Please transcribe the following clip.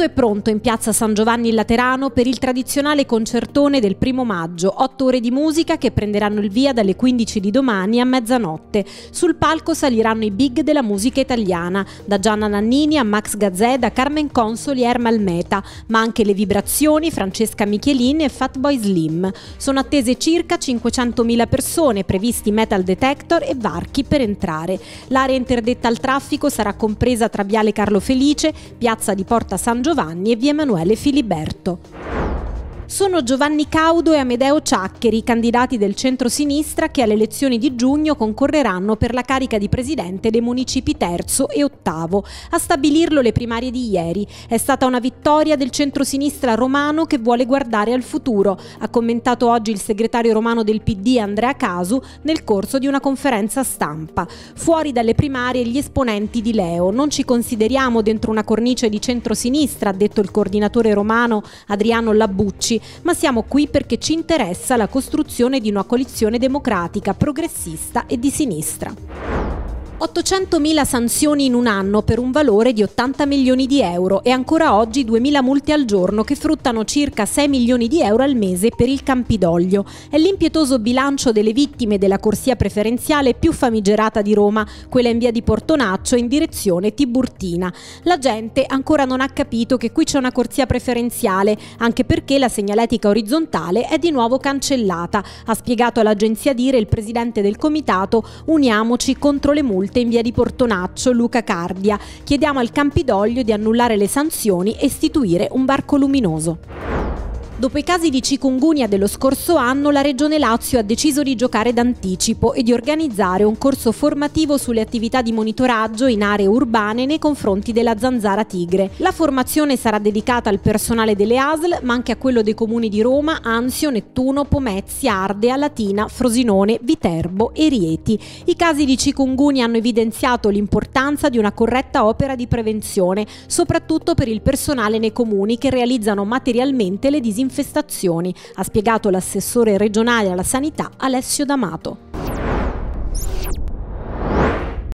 Tutto è pronto in piazza San Giovanni in Laterano per il tradizionale concertone del primo maggio, otto ore di musica che prenderanno il via dalle 15 di domani a mezzanotte. Sul palco saliranno i big della musica italiana, da Gianna Nannini a Max Gazzè, da Carmen Consoli e Ermal Meta, ma anche le vibrazioni Francesca Michelin e Fatboy Slim. Sono attese circa 500.000 persone, previsti metal detector e varchi per entrare. L'area interdetta al traffico sarà compresa tra Viale Carlo Felice, Piazza di Porta San Giovanni Giovanni e via Emanuele Filiberto sono Giovanni Caudo e Amedeo Ciaccheri, candidati del centro-sinistra che alle elezioni di giugno concorreranno per la carica di presidente dei municipi terzo e ottavo. A stabilirlo le primarie di ieri. È stata una vittoria del centro-sinistra romano che vuole guardare al futuro, ha commentato oggi il segretario romano del PD Andrea Casu nel corso di una conferenza stampa. Fuori dalle primarie gli esponenti di Leo. Non ci consideriamo dentro una cornice di centro-sinistra, ha detto il coordinatore romano Adriano Labucci, ma siamo qui perché ci interessa la costruzione di una coalizione democratica, progressista e di sinistra. 800.000 sanzioni in un anno per un valore di 80 milioni di euro e ancora oggi 2.000 multe al giorno che fruttano circa 6 milioni di euro al mese per il Campidoglio. È l'impietoso bilancio delle vittime della corsia preferenziale più famigerata di Roma, quella in via di Portonaccio in direzione Tiburtina. La gente ancora non ha capito che qui c'è una corsia preferenziale, anche perché la segnaletica orizzontale è di nuovo cancellata, ha spiegato all'agenzia Dire il presidente del comitato Uniamoci contro le multe multe in via di Portonaccio, Luca Cardia. Chiediamo al Campidoglio di annullare le sanzioni e istituire un barco luminoso. Dopo i casi di cicungunia dello scorso anno, la Regione Lazio ha deciso di giocare d'anticipo e di organizzare un corso formativo sulle attività di monitoraggio in aree urbane nei confronti della zanzara tigre. La formazione sarà dedicata al personale delle ASL, ma anche a quello dei comuni di Roma, Anzio, Nettuno, Pomezia, Ardea, Latina, Frosinone, Viterbo e Rieti. I casi di cicungunia hanno evidenziato l'importanza di una corretta opera di prevenzione, soprattutto per il personale nei comuni che realizzano materialmente le disinfezioni infestazioni, ha spiegato l'assessore regionale alla sanità Alessio D'Amato.